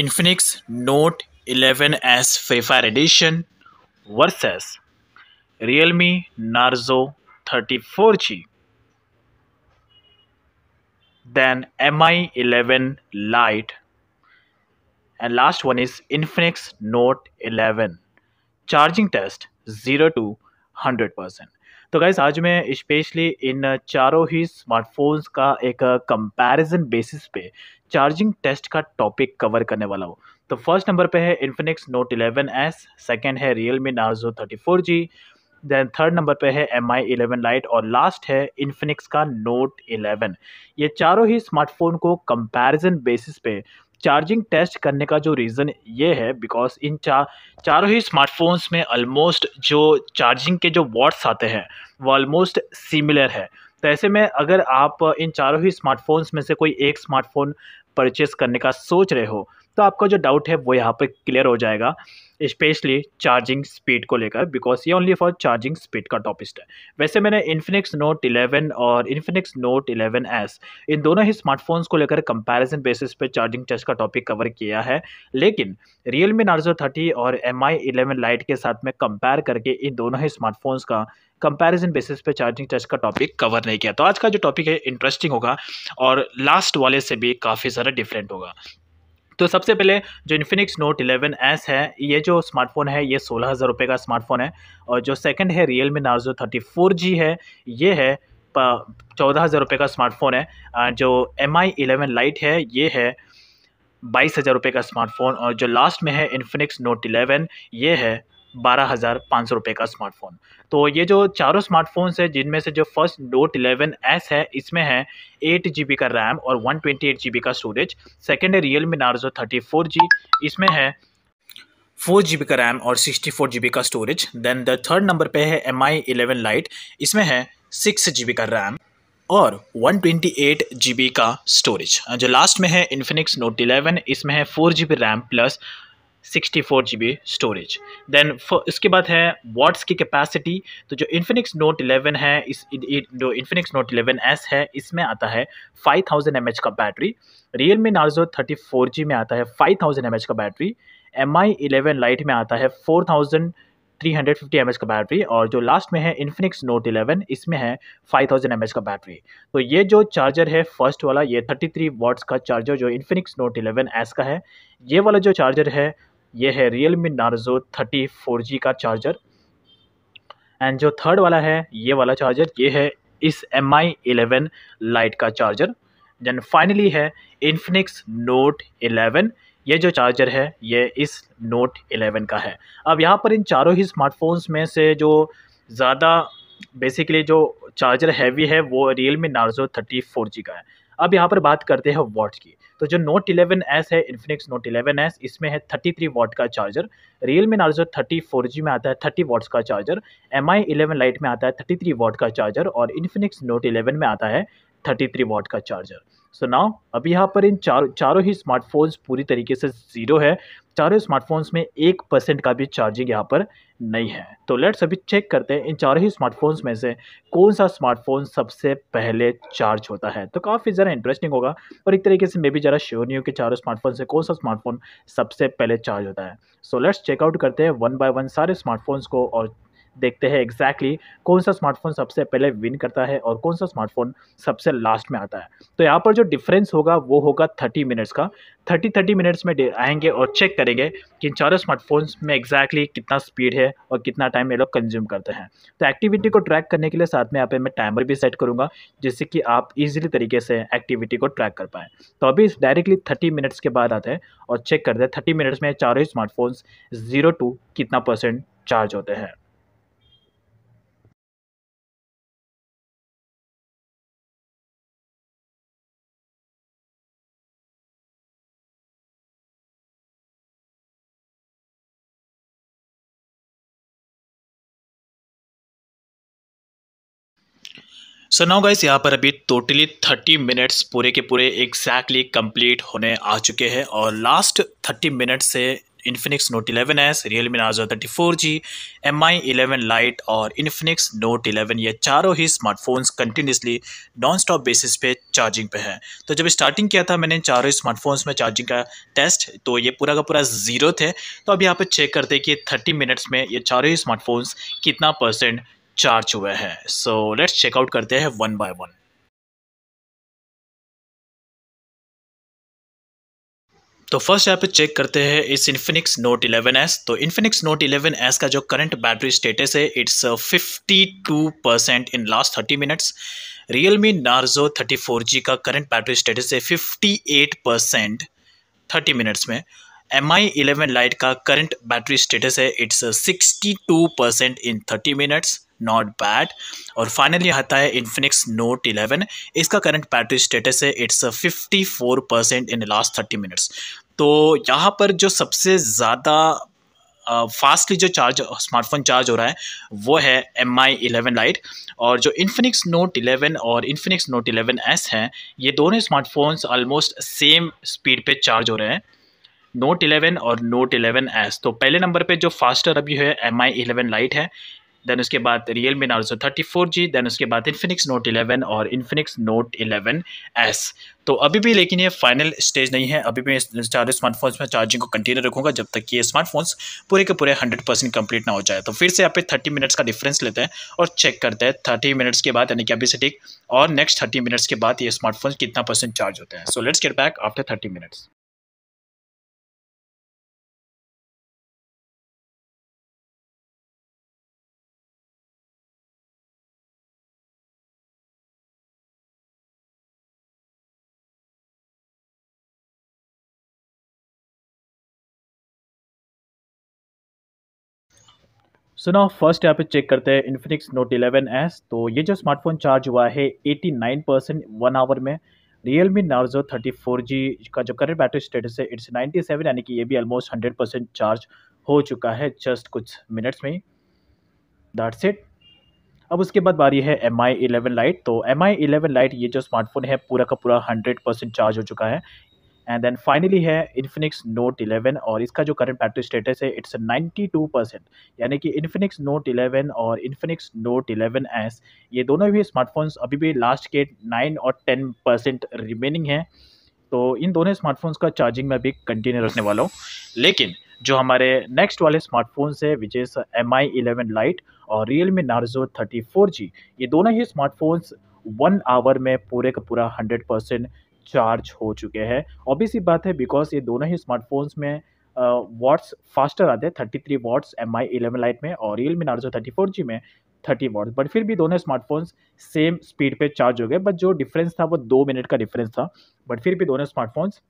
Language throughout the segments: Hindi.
Infinix Note 11s Free Fire Edition versus Realme Narzo 34G. Then Mi 11 Lite. And last one is Infinix Note 11. Charging test 0 to hundred percent तो गाइज आज मैं स्पेशली इन चारों ही स्मार्टफोन्स का एक कंपैरिजन बेसिस पे चार्जिंग टेस्ट का टॉपिक कवर करने वाला हूँ तो फर्स्ट नंबर पे है Infinix note eleven S second है Realme Narzo G then third number पे है एम आई इलेवन लाइट और लास्ट है इन्फिनिक्स का नोट इलेवन ये चारों ही स्मार्टफोन को कंपैरिजन बेसिस पे चार्जिंग टेस्ट करने का जो रीज़न ये है बिकॉज इन चार चारों ही स्मार्टफोन्स में ऑलमोस्ट जो चार्जिंग के जो वॉट्स आते हैं वो ऑलमोस्ट सिमिलर है तो ऐसे में अगर आप इन चारों ही स्मार्टफोन्स में से कोई एक स्मार्टफोन परचेस करने का सोच रहे हो तो आपका जो डाउट है वो यहाँ पर क्लियर हो जाएगा स्पेशली चार्जिंग स्पीड को लेकर बिकॉज ये ओनली फॉर चार्जिंग स्पीड का टॉपिस्ट है वैसे मैंने इन्फिनिक्स नोट 11 और इन्फिनिक्स नोट 11s इन दोनों ही स्मार्टफोन्स को लेकर कंपैरिजन बेसिस पे चार्जिंग टेस्ट का टॉपिक कवर किया है लेकिन रियल मी नार्जो थर्टी और एम आई इलेवन लाइट के साथ में कंपेयर करके इन दोनों ही स्मार्टफोन्स का कंपैरिजन बेसिस पे चार्जिंग टेस्ट का टॉपिक कवर नहीं किया तो आज का जो टॉपिक है इंटरेस्टिंग होगा और लास्ट वाले से भी काफ़ी सारा डिफरेंट होगा तो सबसे पहले जो इन्फिनिक्स नोट 11s है ये जो स्मार्टफोन है ये सोलह हज़ार रुपये का स्मार्टफोन है और जो सेकंड है Realme Narzo thirty four G है ये है चौदह हज़ार रुपये का स्मार्टफोन है जो एम आई इलेवन लाइट है ये है बाईस हज़ार रुपये का स्मार्टफोन और जो लास्ट में है इन्फिनिक्स नोट इलेवन ये है बारह हज़ार पाँच सौ रुपये का स्मार्टफ़ोन तो ये जो चारों स्मार्टफोन्स है जिनमें से जो फर्स्ट नोट इलेवन एस है इसमें है एट जी का रैम और वन ट्वेंटी एट जी का स्टोरेज सेकेंड है Realme Narzo thirty four G इसमें है फोर जी का रैम और सिक्सटी फोर जी का storage then the third number पे है एम आई इलेवन लाइट इसमें है सिक्स जी का रैम और 128 बी का स्टोरेज जो लास्ट में है इन्फिनिक्स नोट 11 इसमें है four G RAM plus sixty four G B storage then इसके बाद है वाट्स की कैपेसिटी तो जो इन्फिनिक्स नोट इलेवन है इस जो इन्फिनिक्स नोट इलेवन एस है इसमें आता है फाइव थाउजेंड एम एच का battery Realme Narzo thirty four G में आता है फाइव थाउजेंड एम एच का battery M I eleven lite में आता है फोर थाउजेंड एम mAh का बैटरी और जो लास्ट में है इन्फिनिक्स नोट 11 इसमें है 5000 mAh का बैटरी तो ये जो चार्जर है फर्स्ट वाला ये 33 थ्री वाट्स का चार्जर जो इन्फिनिक्स नोट 11 एस का है ये वाला जो चार्जर है ये है Realme Narzo thirty four G का चार्जर एंड जो थर्ड वाला है ये वाला चार्जर ये है इस एम आई एलेवन लाइट का चार्जर देन फाइनली है इन्फिनिक्स नोट एलेवन ये जो चार्जर है ये इस नोट एलेवन का है अब यहाँ पर इन चारों ही स्मार्टफोन्स में से जो ज़्यादा बेसिकली जो चार्जर हैवी है वो Realme Narzo thirty four G का है अब यहाँ पर बात करते हैं वॉट की तो जो नोट इलेवन एस है इन्फिनिक्स नोट इलेवन एस इसमें है थर्टी थ्री वॉट का charger Realme Narzo G में आता है थर्टी वॉट्स का charger M I eleven lite में आता है थर्टी थ्री वॉट का चार्जर और इन्फिनिक्स नोट इलेवन में आता है थर्टी थ्री वॉट का चार्जर सो नाउ अभी यहाँ पर इन चार चारों ही स्मार्टफोन्स पूरी तरीके से ज़ीरो है चारों स्मार्टफोन्स में एक परसेंट का भी चार्जिंग यहाँ पर नहीं है तो लेट्स अभी चेक करते हैं इन चारों ही स्मार्टफोन्स में से कौन सा स्मार्टफोन सबसे पहले चार्ज होता है तो काफ़ी ज़रा इंटरेस्टिंग होगा और एक तरीके से मैं भी ज़रा श्योर नहीं हूँ कि चारों स्मार्टफोन से कौन सा स्मार्टफोन सबसे पहले चार्ज होता है सो लेट्स चेकआउट करते हैं वन बाय वन सारे स्मार्टफोन्स को और देखते हैं एग्जैक्टली exactly कौन सा स्मार्टफोन सबसे पहले विन करता है और कौन सा स्मार्टफोन सबसे लास्ट में आता है तो यहाँ पर जो डिफरेंस होगा वो होगा थर्टी मिनट्स का थर्टी थर्टी मिनट्स में आएंगे और चेक करेंगे कि इन चारों स्मार्टफोन्स में एग्जैक्टली exactly कितना स्पीड है और कितना टाइम ये लोग कंज्यूम करते हैं तो एक्टिविटी को ट्रैक करने के लिए साथ में यहाँ पर मैं टाइमर भी सेट करूँगा जिससे कि आप ईजिली तरीके से एक्टिविटी को ट्रैक कर पाएँ तो अभी डायरेक्टली थर्टी मिनट्स के बाद आते हैं और चेक करते हैं थर्टी मिनट्स में चारों ही स्मार्टफोन्स ज़ीरो टू कितना परसेंट चार्ज होते हैं सो नाउ गाइस यहाँ पर अभी टोटली थर्टी मिनट्स पूरे के पूरे एग्जैक्टली कंप्लीट होने आ चुके हैं और लास्ट थर्टी मिनट्स से Infinix note eleven S thirty four G M I eleven lite और इन्फिनिक्स नोट इलेवन ये चारों ही smartphones continuously non stop basis पे चार्जिंग पे हैं तो जब स्टार्टिंग किया था मैंने चारों स्मार्टफोन्स में चार्जिंग का टेस्ट तो ये पूरा का पूरा ज़ीरो थे तो अब यहाँ पर चेक करते कि थर्टी मिनट्स में ये चारों ही स्मार्टफोन्स कितना परसेंट चार्ज हुए हैं सो लेट्स चेकआउट करते हैं वन बाय वन तो फर्स्ट यहाँ पे चेक करते हैं इस इन्फिनिक्स नोट 11s तो इन्फिनिक्स नोट 11s का जो करंट बैटरी स्टेटस है it's 52 percent in last 30 minutes Realme Narzo 34G का करंट बैटरी स्टेटस है 58 परसेंट थर्टी मिनट्स में एम आई इलेवन लाइट का करंट बैटरी स्टेटस है it's 62 percent in 30 minutes not bad और फाइनली आता है इन्फिनिक्स नोट 11 इसका करंट बैटरी स्टेटस है it's 54 percent in last 30 minutes तो यहाँ पर जो सबसे ज़्यादा फास्टली जो चार्ज स्मार्टफोन चार्ज हो रहा है वो है एम आई इलेवन लाइट और जो इन्फिनिक्स नोट इलेवन और इन्फिनिक्स नोट इलेवन एस हैं ये दोनों स्मार्टफोन्स ऑलमोस्ट सेम स्पीड पे चार्ज हो रहे हैं नोट इलेवन और नोट इलेवन एस तो पहले नंबर पे जो फास्टर अभी है एम आई इलेवन लाइट है देन उसके बाद Realme Narzo thirty four G then उसके बाद इन्फिनिक्स नोट इलेवन और इन्फिनिक्स नोट इलेवन एस तो अभी भी लेकिन ये फाइनल स्टेज नहीं है अभी भी मैं स्मार्टफोन्स में चार्जिंग को कंटिन्यू रखूँगा जब तक कि ये स्मार्टफोन्स पूरे के पूरे हंड्रेड परसेंट कंप्लीट ना हो जाए तो फिर से आप थर्टी मिनट्स का डिफरेंस लेते हैं और चेक करते हैं थर्टी मिनट्स के बाद यानी कि अभी से ठीक और नेक्स्ट थर्टी मिनट्स के बाद ये स्मार्टफोन कितना परसेंट चार्ज होते हैं so let's get back after thirty minutes so ना फर्स्ट यहाँ पे चेक करते हैं इन्फिनिक्स नोट 11s तो ये जो स्मार्टफोन चार्ज हुआ है 89 परसेंट वन आवर में Realme Narzo thirty four G का जो करंट बैटरी स्टेटस है इट्स 97 यानी कि ये भी ऑलमोस्ट 100 परसेंट चार्ज हो चुका है जस्ट कुछ मिनट्स में ही दैट्स इट अब उसके बाद बारी है एम आई इलेवन लाइट तो एम आई इलेवन लाइट ये जो स्मार्टफोन है पूरा का पूरा हंड्रेड परसेंट चार्ज हो चुका है एंड देन फाइनली है इन्फिनिक्स नोट 11 और इसका जो करंट बैटरी स्टेटस है इट्स 92 परसेंट यानी कि इन्फिनिक्स नोट 11 और इन्फिनिक्स नोट 11 एस ये दोनों भी स्मार्टफोन्स अभी भी लास्ट के 9 और 10 परसेंट रिमेनिंग है तो इन दोनों स्मार्टफोन्स का चार्जिंग मैं अभी कंटिन्यू रखने वाला हूँ लेकिन जो हमारे नेक्स्ट वाले स्मार्टफोन्स है which is M I eleven lite और Realme Narzo thirty four G ये दोनों ही स्मार्टफोन्स वन आवर में पूरे का पूरा हंड्रेड परसेंट चार्ज हो चुके हैं ऑब्वियस ही बात है बिकॉज ये दोनों ही स्मार्टफोन्स में वाट्स फास्टर आते हैं thirty three watts M I eleven lite में और Realme Narzo thirty four G में थर्टी वाट्स बट फिर भी दोनों स्मार्टफोन्स सेम स्पीड पे चार्ज हो गए बट जो डिफरेंस था वो दो मिनट का डिफरेंस था बट फिर भी दोनों स्मार्टफोन्स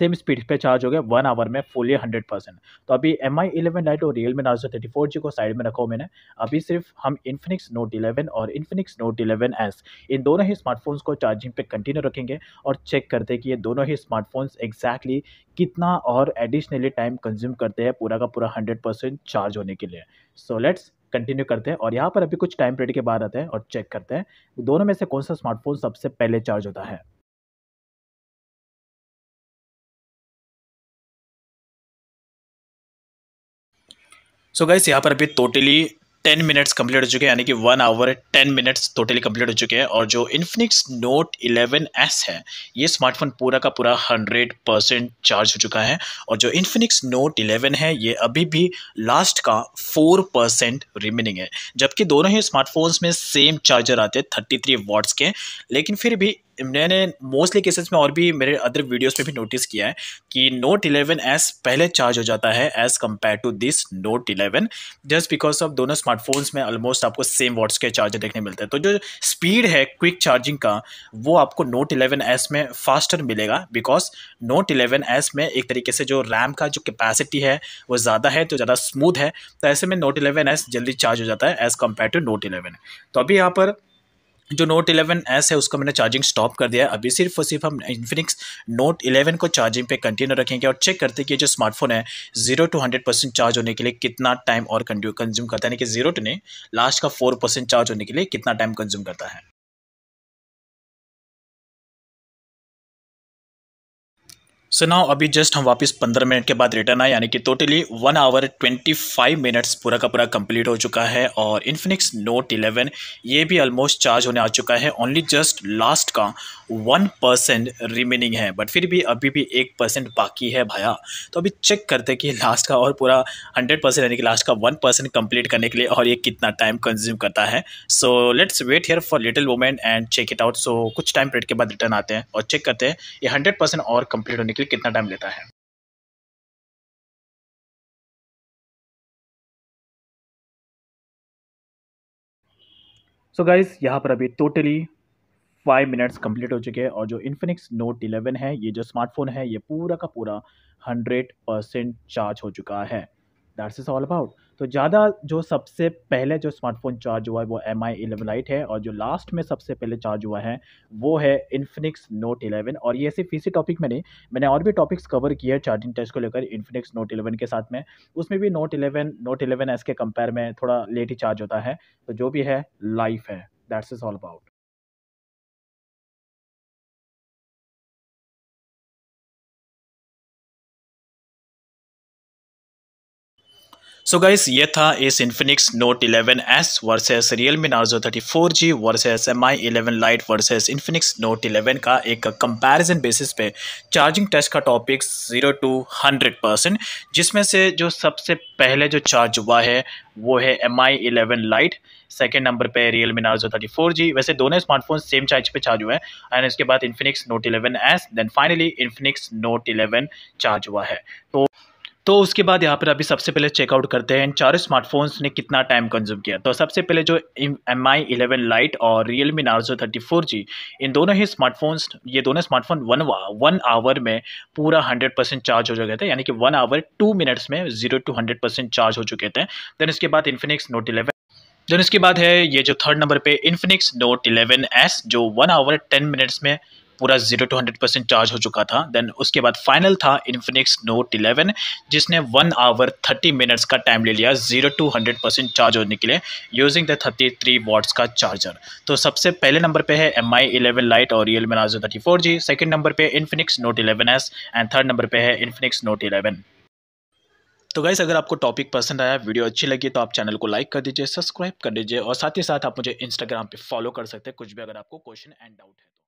सेम स्पीड पे चार्ज हो गया वन आवर में फुली हंड्रेड परसेंट तो अभी एम आई इलेवन लाइट और Realme Narzo thirty four G को साइड में रखा मैंने अभी सिर्फ हम इन्फिनिक्स नोट इलेवन और इन्फिनिक्स नोट इलेवन एस इन दोनों ही स्मार्टफोन्स को चार्जिंग पे कंटिन्यू रखेंगे और चेक करते हैं कि ये दोनों ही स्मार्टफोन्स एग्जैक्टली कितना और एडिशनली टाइम कंज्यूम करते हैं पूरा का पूरा हंड्रेड परसेंट चार्ज होने के लिए सो लेट्स कंटिन्यू करते हैं और यहाँ पर अभी कुछ टाइम पीरियड के बाद आते हैं और चेक करते हैं दोनों में से कौन सा स्मार्टफोन सबसे पहले चार्ज होता है सो गाइस यहाँ पर अभी टोटली टेन मिनट्स कंप्लीट हो चुके हैं यानी कि one hour ten minutes totally complete हो चुके हैं और जो इन्फिनिक्स नोट इलेवन एस है ये स्मार्टफोन पूरा का पूरा हंड्रेड परसेंट चार्ज हो चुका है और जो इन्फिनिक्स नोट इलेवन है ये अभी भी लास्ट का फोर परसेंट रिमेनिंग है जबकि दोनों ही स्मार्टफोन्स में सेम चार्जर आते हैं थर्टी थ्री के लेकिन फिर भी मैंने मोस्टली केसेस में और भी मेरे अदर वीडियोस में भी नोटिस किया है कि नोट इलेवन एस पहले चार्ज हो जाता है as compare to this note eleven just because of दोनों स्मार्टफोन्स में ऑलमोस्ट आपको सेम वॉट्स के चार्जर देखने मिलते हैं तो जो स्पीड है क्विक चार्जिंग का वो आपको नोट इलेवन एस में फास्टर मिलेगा बिकॉज नोट इलेवन एस में एक तरीके से जो रैम का जो कैपेसिटी है वो ज़्यादा है तो ज़्यादा स्मूथ है तो ऐसे में नोट इलेवन एस जल्दी चार्ज हो जाता है as compare to note eleven तो अभी यहाँ पर जो नोट 11 एस है उसको मैंने चार्जिंग स्टॉप कर दिया है अभी सिर्फ और सिर्फ हम इन्फिनिक्स नोट 11 को चार्जिंग पे कंटिन्यू रखेंगे और चेक करते हैं कि जो स्मार्टफोन है zero to hundred percent charge होने के लिए कितना टाइम और कंज्यूम करता है यानी कि जीरो टू नहीं लास्ट का फोर परसेंट चार्ज होने के लिए कितना टाइम कंज्यूम करता है सो so नाउ अभी जस्ट हम वापस पंद्रह मिनट के बाद रिटर्न आए यानी कि totally one hour twenty five minutes पूरा का पूरा कंप्लीट हो चुका है और इन्फिनिक्स नोट इलेवन ये भी ऑलमोस्ट चार्ज होने आ चुका है ओनली जस्ट लास्ट का वन परसेंट रिमेनिंग है बट फिर भी अभी भी एक परसेंट बाकी है भाया तो अभी चेक करते हैं कि लास्ट का और पूरा हंड्रेड परसेंट यानी कि लास्ट का वन परसेंट कंप्लीट करने के लिए और ये कितना टाइम कंज्यूम करता है so let's wait here for little moment and check it out so कुछ टाइम पीरियड के बाद रिटर्न आते हैं और चेक करते हैं ये हंड्रेड परसेंट और कंप्लीट होने के लिए कितना टाइम लेता है सो गाइज़ यहाँ पर अभी टोटली फाइव मिनट्स कंप्लीट हो चुके हैं और जो इन्फिनिक्स नोट इलेवन है ये जो स्मार्टफोन है ये पूरा का पूरा हंड्रेड परसेंट चार्ज हो चुका है दैट्स इज ऑल अबाउट तो ज़्यादा जो सबसे पहले जो स्मार्टफोन चार्ज हुआ है वो एम आई इलेवन लाइट है और जो लास्ट में सबसे पहले चार्ज हुआ है वो है इन्फिनिक्स नोट इलेवन और ये सिर्फ इसी टॉपिक में नहीं मैंने और भी टॉपिक्स कवर किए हैं चार्जिंग टेस्ट को लेकर इन्फिनिक्स नोट इलेवन के साथ में उसमें भी note eleven note eleven S के कंपेयर में थोड़ा लेट ही चार्ज होता है तो जो भी है लाइफ है that's is all about so so guys ये था इस Infinix note 11s versus Realme Narzo 34G versus MI 11 lite versus Infinix note 11 का एक कंपैरिजन बेसिस पे चार्जिंग टेस्ट का topic zero to hundred percent जिसमें से जो सबसे पहले जो चार्ज हुआ है वो है M I eleven lite second number पे Realme Narzo thirty four G वैसे दोनों स्मार्टफोन सेम चार्ज पे चार्ज हुए हैं एंड इसके बाद Infinix note eleven S then finally Infinix note eleven charge हुआ है तो तो उसके बाद यहाँ पर अभी सबसे पहले चेकआउट करते हैं इन चारों स्मार्टफोन्स ने कितना टाइम कंज्यूम किया तो सबसे पहले जो एम आई इलेवन लाइट और Realme Narzo thirty four G इन दोनों ही स्मार्टफोन्स ये दोनों स्मार्टफोन वन वन आवर में पूरा हंड्रेड परसेंट चार्ज हो चुके थे यानी कि वन आवर टू मिनट्स में zero to hundred percent charge हो चुके थे देन इसके बाद इन्फिनिक्स नोट इलेवन देन इसके बाद है ये जो थर्ड नंबर पे इन्फिनिक्स नोट इलेवन एस जो वन आवर टेन मिनट्स में पूरा zero to hundred percent charge हो चुका था देन उसके बाद फाइनल था इन्फिनिक्स नोट इलेवन जिसने वन आवर थर्टी मिनट्स का टाइम ले लिया zero to hundred percent charge होने के लिए using the thirty three watts का चार्जर तो सबसे पहले नंबर पे है एम आई इलेवन लाइट और real मिनाजो thirty four G second number पे Infinix note eleven S and third number पे है इन्फिनिक्स नोट इलेवन तो गाइस अगर आपको टॉपिक पसंद आया वीडियो अच्छी लगी तो आप चैनल को लाइक कर दीजिए सब्सक्राइब कर दीजिए और साथ ही साथ आप मुझे इंस्टाग्राम पे फॉलो कर सकते हैं कुछ भी अगर आपको क्वेश्चन एंड डाउट है तो।